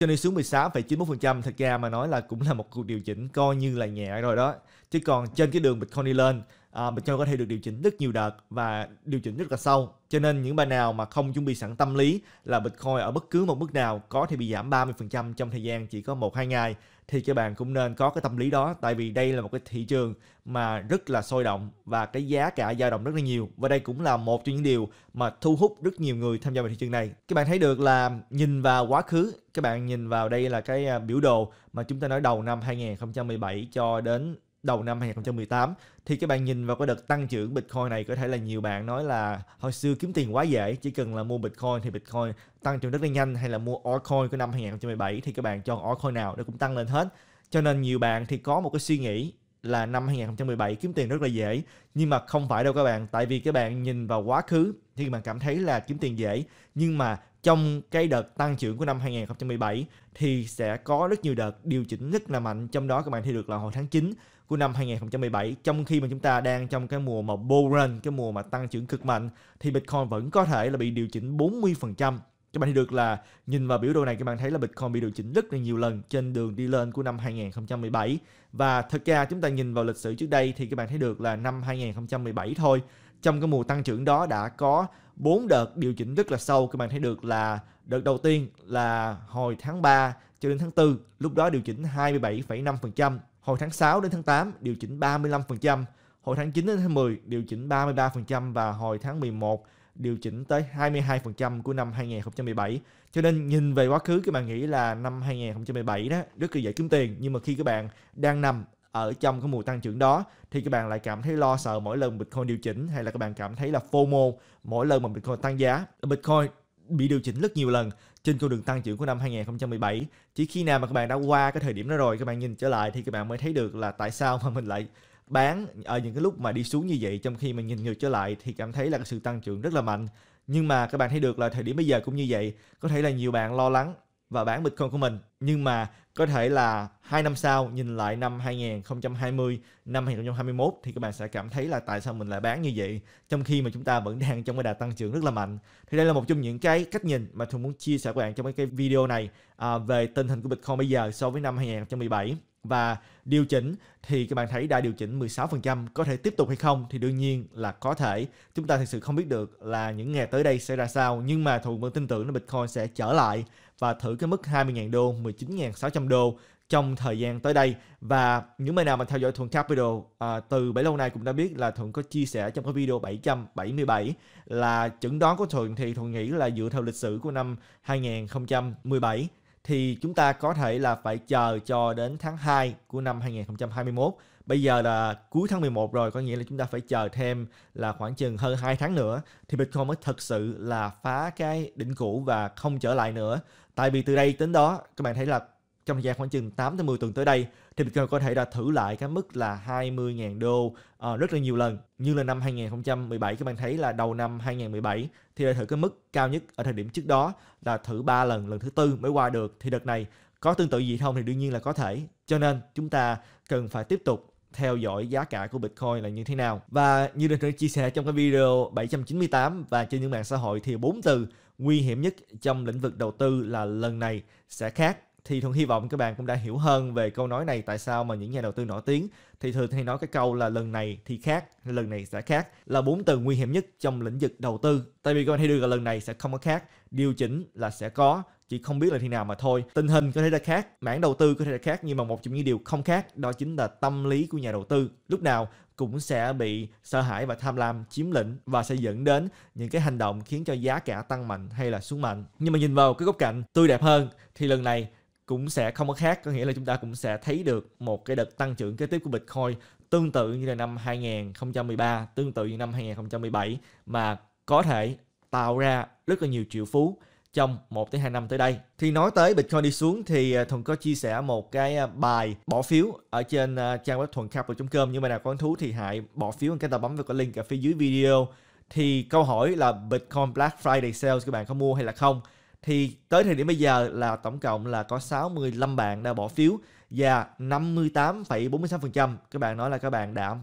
cho nên xuống 16,91% thật ra mà nói là cũng là một cuộc điều chỉnh coi như là nhẹ rồi đó chứ còn trên cái đường Bitcoin đi lên à, Bitcoin có thể được điều chỉnh rất nhiều đợt và điều chỉnh rất là sâu cho nên những bạn nào mà không chuẩn bị sẵn tâm lý là Bitcoin ở bất cứ một mức nào có thể bị giảm 30% trong thời gian chỉ có 1-2 ngày thì các bạn cũng nên có cái tâm lý đó tại vì đây là một cái thị trường mà rất là sôi động và cái giá cả dao động rất là nhiều và đây cũng là một trong những điều mà thu hút rất nhiều người tham gia vào thị trường này các bạn thấy được là nhìn vào quá khứ các bạn nhìn vào đây là cái à, biểu đồ mà chúng ta nói đầu năm 2017 cho đến đầu năm 2018 thì các bạn nhìn vào cái đợt tăng trưởng Bitcoin này có thể là nhiều bạn nói là hồi xưa kiếm tiền quá dễ chỉ cần là mua Bitcoin thì Bitcoin tăng trưởng rất là nhanh hay là mua altcoin của năm 2017 thì các bạn chọn altcoin nào nó cũng tăng lên hết cho nên nhiều bạn thì có một cái suy nghĩ là năm 2017 kiếm tiền rất là dễ nhưng mà không phải đâu các bạn tại vì các bạn nhìn vào quá khứ thì bạn cảm thấy là kiếm tiền dễ nhưng mà trong cái đợt tăng trưởng của năm 2017 thì sẽ có rất nhiều đợt điều chỉnh rất là mạnh trong đó các bạn thấy được là hồi tháng 9 của năm 2017 trong khi mà chúng ta đang trong cái mùa mà bull run cái mùa mà tăng trưởng cực mạnh thì Bitcoin vẫn có thể là bị điều chỉnh 40% các bạn thấy được là nhìn vào biểu đồ này các bạn thấy là Bitcoin bị điều chỉnh rất là nhiều lần trên đường đi lên của năm 2017 và thật ra chúng ta nhìn vào lịch sử trước đây thì các bạn thấy được là năm 2017 thôi trong cái mùa tăng trưởng đó đã có 4 đợt điều chỉnh rất là sâu các bạn thấy được là đợt đầu tiên là hồi tháng 3 cho đến tháng 4 lúc đó điều chỉnh 27,5% hồi tháng 6 đến tháng 8 điều chỉnh 35% hồi tháng 9 đến tháng 10 điều chỉnh 33% và hồi tháng 11 điều chỉnh tới 22% của năm 2017. Cho nên nhìn về quá khứ các bạn nghĩ là năm 2017 đó rất là dễ kiếm tiền nhưng mà khi các bạn đang nằm ở trong cái mùa tăng trưởng đó thì các bạn lại cảm thấy lo sợ mỗi lần Bitcoin điều chỉnh hay là các bạn cảm thấy là FOMO mỗi lần mà Bitcoin tăng giá. Bitcoin bị điều chỉnh rất nhiều lần trên con đường tăng trưởng của năm 2017. Chỉ khi nào mà các bạn đã qua cái thời điểm đó rồi các bạn nhìn trở lại thì các bạn mới thấy được là tại sao mà mình lại bán ở những cái lúc mà đi xuống như vậy trong khi mà nhìn ngược trở lại thì cảm thấy là cái sự tăng trưởng rất là mạnh nhưng mà các bạn thấy được là thời điểm bây giờ cũng như vậy có thể là nhiều bạn lo lắng và bán Bitcoin của mình nhưng mà có thể là hai năm sau nhìn lại năm 2020 năm 2021 thì các bạn sẽ cảm thấy là tại sao mình lại bán như vậy trong khi mà chúng ta vẫn đang trong cái đà tăng trưởng rất là mạnh thì đây là một trong những cái cách nhìn mà tôi muốn chia sẻ với bạn trong cái video này à, về tình hình của Bitcoin bây giờ so với năm 2017 và điều chỉnh thì các bạn thấy đã điều chỉnh 16%, có thể tiếp tục hay không thì đương nhiên là có thể. Chúng ta thực sự không biết được là những ngày tới đây sẽ ra sao, nhưng mà Thuận vẫn tin tưởng là Bitcoin sẽ trở lại và thử cái mức 20.000 đô, 19.600 đô trong thời gian tới đây và những bạn nào mà theo dõi Thuận Capital à, từ bấy lâu nay cũng đã biết là Thuận có chia sẻ trong cái video 777 là chẩn đoán của Thuận thì Thuận nghĩ là dựa theo lịch sử của năm 2017 thì chúng ta có thể là phải chờ cho đến tháng 2 của năm 2021. Bây giờ là cuối tháng 11 rồi, có nghĩa là chúng ta phải chờ thêm là khoảng chừng hơn 2 tháng nữa thì Bitcoin mới thật sự là phá cái đỉnh cũ và không trở lại nữa. Tại vì từ đây đến đó các bạn thấy là trong thời gian khoảng chừng 8 tới 10 tuần tới đây thì Bitcoin có thể đã thử lại cái mức là 20.000 đô uh, rất là nhiều lần. Như là năm 2017 các bạn thấy là đầu năm 2017 thì đã thử cái mức cao nhất ở thời điểm trước đó là thử 3 lần, lần thứ tư mới qua được thì đợt này có tương tự gì không thì đương nhiên là có thể. Cho nên chúng ta cần phải tiếp tục theo dõi giá cả của Bitcoin là như thế nào. Và như được chia sẻ trong cái video 798 và trên những mạng xã hội thì bốn từ nguy hiểm nhất trong lĩnh vực đầu tư là lần này sẽ khác thì thường hy vọng các bạn cũng đã hiểu hơn về câu nói này tại sao mà những nhà đầu tư nổi tiếng thì thường hay nói cái câu là lần này thì khác lần này sẽ khác là bốn từ nguy hiểm nhất trong lĩnh vực đầu tư tại vì các bạn hay được là lần này sẽ không có khác điều chỉnh là sẽ có chỉ không biết là khi nào mà thôi tình hình có thể là khác mảng đầu tư có thể là khác nhưng mà một trong những điều không khác đó chính là tâm lý của nhà đầu tư lúc nào cũng sẽ bị sợ hãi và tham lam chiếm lĩnh và sẽ dẫn đến những cái hành động khiến cho giá cả tăng mạnh hay là xuống mạnh nhưng mà nhìn vào cái góc cạnh tươi đẹp hơn thì lần này cũng sẽ không có khác có nghĩa là chúng ta cũng sẽ thấy được một cái đợt tăng trưởng kế tiếp của Bitcoin tương tự như là năm 2013 tương tự như năm 2017 mà có thể tạo ra rất là nhiều triệu phú trong 1 tới 2 năm tới đây. Thì nói tới Bitcoin đi xuống thì à, Thuần có chia sẻ một cái à, bài bỏ phiếu ở trên à, trang web thuầncapital.com nhưng mà nào có hứng thú thì hãy bỏ phiếu bằng cái tờ bấm vào cái link ở phía dưới video. Thì câu hỏi là Bitcoin Black Friday sales các bạn có mua hay là không? thì tới thời điểm bây giờ là tổng cộng là có 65 bạn đã bỏ phiếu và 58,46% các bạn nói là các bạn đã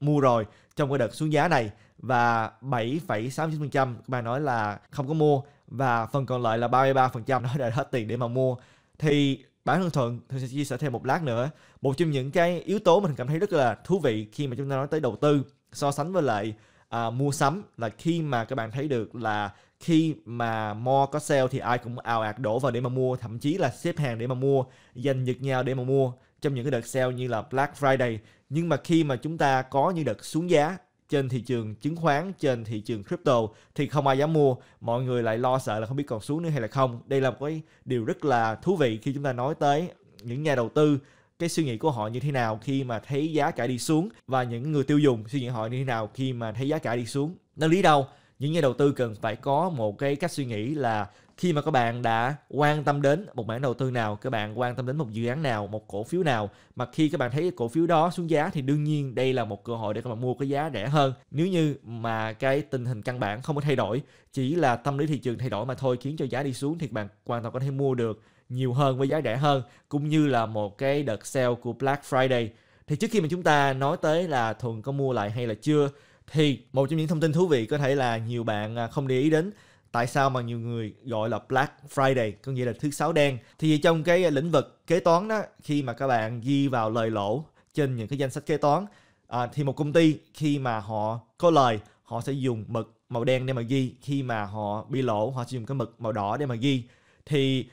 mua rồi trong cái đợt xuống giá này và 7,69% các bạn nói là không có mua và phần còn lại là 33% nói là hết tiền để mà mua thì bản thân thuận tôi sẽ chia sẻ thêm một lát nữa một trong những cái yếu tố mình cảm thấy rất là thú vị khi mà chúng ta nói tới đầu tư so sánh với lại uh, mua sắm là khi mà các bạn thấy được là khi mà mo có sale thì ai cũng ào ạt đổ vào để mà mua thậm chí là xếp hàng để mà mua giành giật nhau để mà mua trong những cái đợt sale như là Black Friday nhưng mà khi mà chúng ta có những đợt xuống giá trên thị trường chứng khoán trên thị trường crypto thì không ai dám mua mọi người lại lo sợ là không biết còn xuống nữa hay là không đây là một cái điều rất là thú vị khi chúng ta nói tới những nhà đầu tư cái suy nghĩ của họ như thế nào khi mà thấy giá cả đi xuống và những người tiêu dùng suy nghĩ họ như thế nào khi mà thấy giá cả đi xuống. Nên lý đâu những nhà đầu tư cần phải có một cái cách suy nghĩ là khi mà các bạn đã quan tâm đến một mảng đầu tư nào, các bạn quan tâm đến một dự án nào, một cổ phiếu nào mà khi các bạn thấy cổ phiếu đó xuống giá thì đương nhiên đây là một cơ hội để các bạn mua cái giá rẻ hơn. Nếu như mà cái tình hình căn bản không có thay đổi, chỉ là tâm lý thị trường thay đổi mà thôi khiến cho giá đi xuống thì các bạn hoàn toàn có thể mua được nhiều hơn với giá rẻ hơn cũng như là một cái đợt sale của Black Friday. Thì trước khi mà chúng ta nói tới là Thuần có mua lại hay là chưa thì một trong những thông tin thú vị có thể là nhiều bạn à, không để ý đến tại sao mà nhiều người gọi là Black Friday có nghĩa là thứ sáu đen thì trong cái lĩnh vực kế toán đó khi mà các bạn ghi vào lời lỗ trên những cái danh sách kế toán à, thì một công ty khi mà họ có lời họ sẽ dùng mực màu đen để mà ghi khi mà họ bị lỗ họ sẽ dùng cái mực màu đỏ để mà ghi thì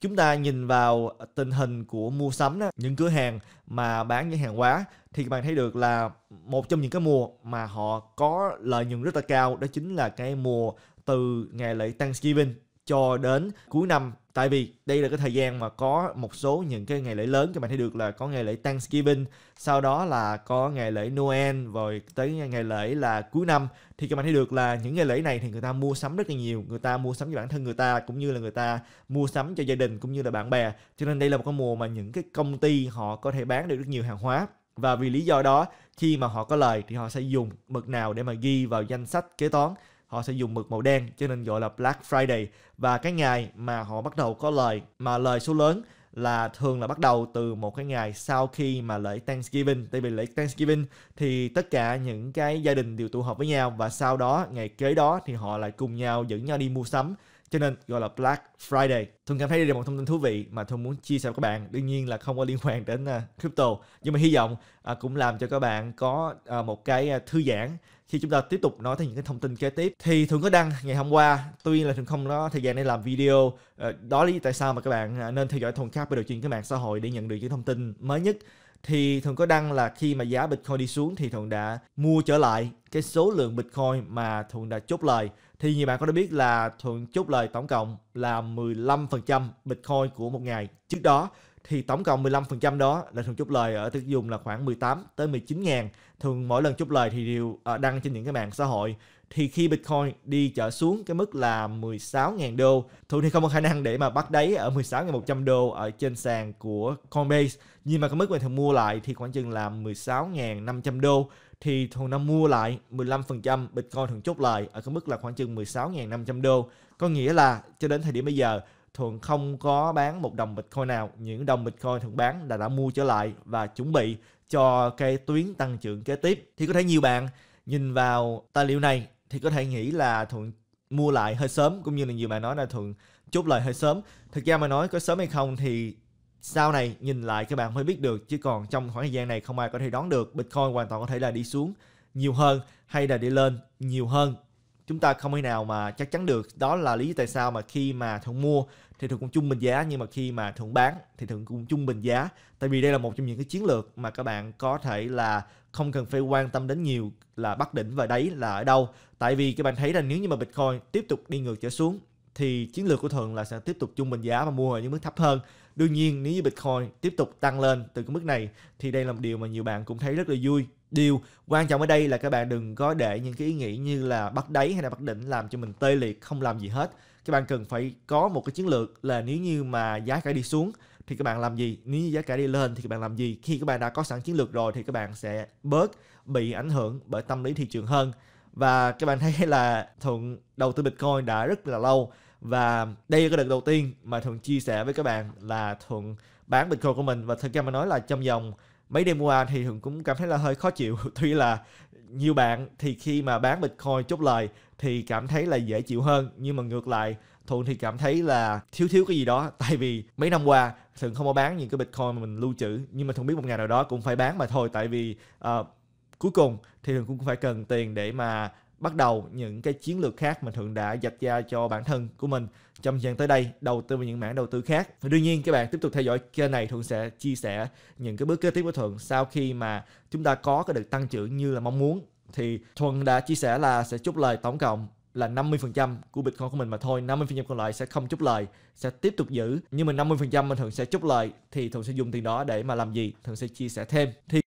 chúng ta nhìn vào tình hình của mua sắm đó, những cửa hàng mà bán những hàng hóa thì bạn thấy được là một trong những cái mùa mà họ có lợi nhuận rất là cao đó chính là cái mùa từ ngày lễ Thanksgiving cho đến cuối năm tại vì đây là cái thời gian mà có một số những cái ngày lễ lớn các bạn thấy được là có ngày lễ Thanksgiving sau đó là có ngày lễ Noel rồi tới ngày lễ là cuối năm thì các bạn thấy được là những ngày lễ này thì người ta mua sắm rất là nhiều người ta mua sắm cho bản thân người ta cũng như là người ta mua sắm cho gia đình cũng như là bạn bè cho nên đây là một cái mùa mà những cái công ty họ có thể bán được rất nhiều hàng hóa và vì lý do đó khi mà họ có lời thì họ sẽ dùng mực nào để mà ghi vào danh sách kế toán họ sẽ dùng mực màu đen cho nên gọi là Black Friday và cái ngày mà họ bắt đầu có lời mà lời số lớn là thường là bắt đầu từ một cái ngày sau khi mà lễ Thanksgiving tại vì lễ Thanksgiving thì tất cả những cái gia đình đều tụ họp với nhau và sau đó ngày kế đó thì họ lại cùng nhau dẫn nhau đi mua sắm cho nên gọi là Black Friday. Thuần cảm thấy đây là một thông tin thú vị mà Thuần muốn chia sẻ với các bạn. Đương nhiên là không có liên quan đến à, crypto, nhưng mà hy vọng à, cũng làm cho các bạn có à, một cái thư giãn khi chúng ta tiếp tục nói tới những cái thông tin kế tiếp thì thường có đăng ngày hôm qua tuy nhiên là thường không có thời gian để làm video ờ, đó lý tại sao mà các bạn à, nên theo dõi thuần khác đầu trên các mạng xã hội để nhận được những thông tin mới nhất thì thường có đăng là khi mà giá Bitcoin đi xuống thì thường đã mua trở lại cái số lượng Bitcoin mà thường đã chốt lời. Thì nhiều bạn có đã biết là thường chốt lời tổng cộng là 15% Bitcoin của một ngày trước đó thì tổng cộng 15% đó là thường chốt lời ở tiêu dùng là khoảng 18 tới 19 ngàn thường mỗi lần chốt lời thì đều ờ, đăng trên những cái mạng xã hội thì khi Bitcoin đi trở xuống cái mức là 16.000 đô thường thì không có khả năng để mà bắt đáy ở 16.100 đô ở trên sàn của Coinbase nhưng mà cái mức mà thường mua lại thì khoảng chừng là 16.500 đô thì thường nó mua lại 15% Bitcoin thường chốt lời ở cái mức là khoảng chừng 16.500 đô có nghĩa là cho đến thời điểm bây giờ thường không có bán một đồng Bitcoin nào. Những đồng Bitcoin thường bán là đã mua trở lại và chuẩn bị cho cái tuyến tăng trưởng kế tiếp. Thì có thể nhiều bạn nhìn vào tài liệu này thì có thể nghĩ là thường mua lại hơi sớm cũng như là nhiều bạn nói là thường chốt lời hơi sớm. Thực ra mà nói có sớm hay không thì sau này nhìn lại các bạn mới biết được chứ còn trong khoảng thời gian này không ai có thể đoán được Bitcoin hoàn toàn có thể là đi xuống nhiều hơn hay là đi lên nhiều hơn chúng ta không thể nào mà chắc chắn được đó là lý do tại sao mà khi mà thường mua thì thường cũng chung bình giá nhưng mà khi mà thường bán thì thường cũng chung bình giá tại vì đây là một trong những cái chiến lược mà các bạn có thể là không cần phải quan tâm đến nhiều là bắt đỉnh và đáy là ở đâu tại vì các bạn thấy rằng nếu như mà bitcoin tiếp tục đi ngược trở xuống thì chiến lược của thường là sẽ tiếp tục chung bình giá và mua ở những mức thấp hơn đương nhiên nếu như bitcoin tiếp tục tăng lên từ cái mức này thì đây là một điều mà nhiều bạn cũng thấy rất là vui điều quan trọng ở đây là các bạn đừng có để những cái ý nghĩ như là bắt đáy hay là bắt đỉnh làm cho mình tê liệt không làm gì hết các bạn cần phải có một cái chiến lược là nếu như mà giá cả đi xuống thì các bạn làm gì nếu như giá cả đi lên thì các bạn làm gì khi các bạn đã có sẵn chiến lược rồi thì các bạn sẽ bớt bị ảnh hưởng bởi tâm lý thị trường hơn và các bạn thấy là thuận đầu tư bitcoin đã rất là lâu và đây là cái đợt đầu tiên mà thuận chia sẻ với các bạn là thuận bán bitcoin của mình và thực ra mà nói là trong vòng mấy đêm qua thì thường cũng cảm thấy là hơi khó chịu tuy là nhiều bạn thì khi mà bán bitcoin chốt lời thì cảm thấy là dễ chịu hơn nhưng mà ngược lại thường thì cảm thấy là thiếu thiếu cái gì đó tại vì mấy năm qua thường không có bán những cái bitcoin mà mình lưu trữ nhưng mà thường biết một ngày nào đó cũng phải bán mà thôi tại vì uh, cuối cùng thì thường cũng phải cần tiền để mà bắt đầu những cái chiến lược khác mà Thượng đã dạch ra cho bản thân của mình trong thời gian tới đây, đầu tư vào những mảng đầu tư khác. đương nhiên các bạn tiếp tục theo dõi kênh này, Thượng sẽ chia sẻ những cái bước kế tiếp của Thượng sau khi mà chúng ta có cái được tăng trưởng như là mong muốn. Thì Thuận đã chia sẻ là sẽ chốt lời tổng cộng là 50% của Bitcoin của mình mà thôi 50% còn lại sẽ không chốt lời sẽ tiếp tục giữ nhưng mà 50% mình thường sẽ chốt lời thì thường sẽ dùng tiền đó để mà làm gì thường sẽ chia sẻ thêm thì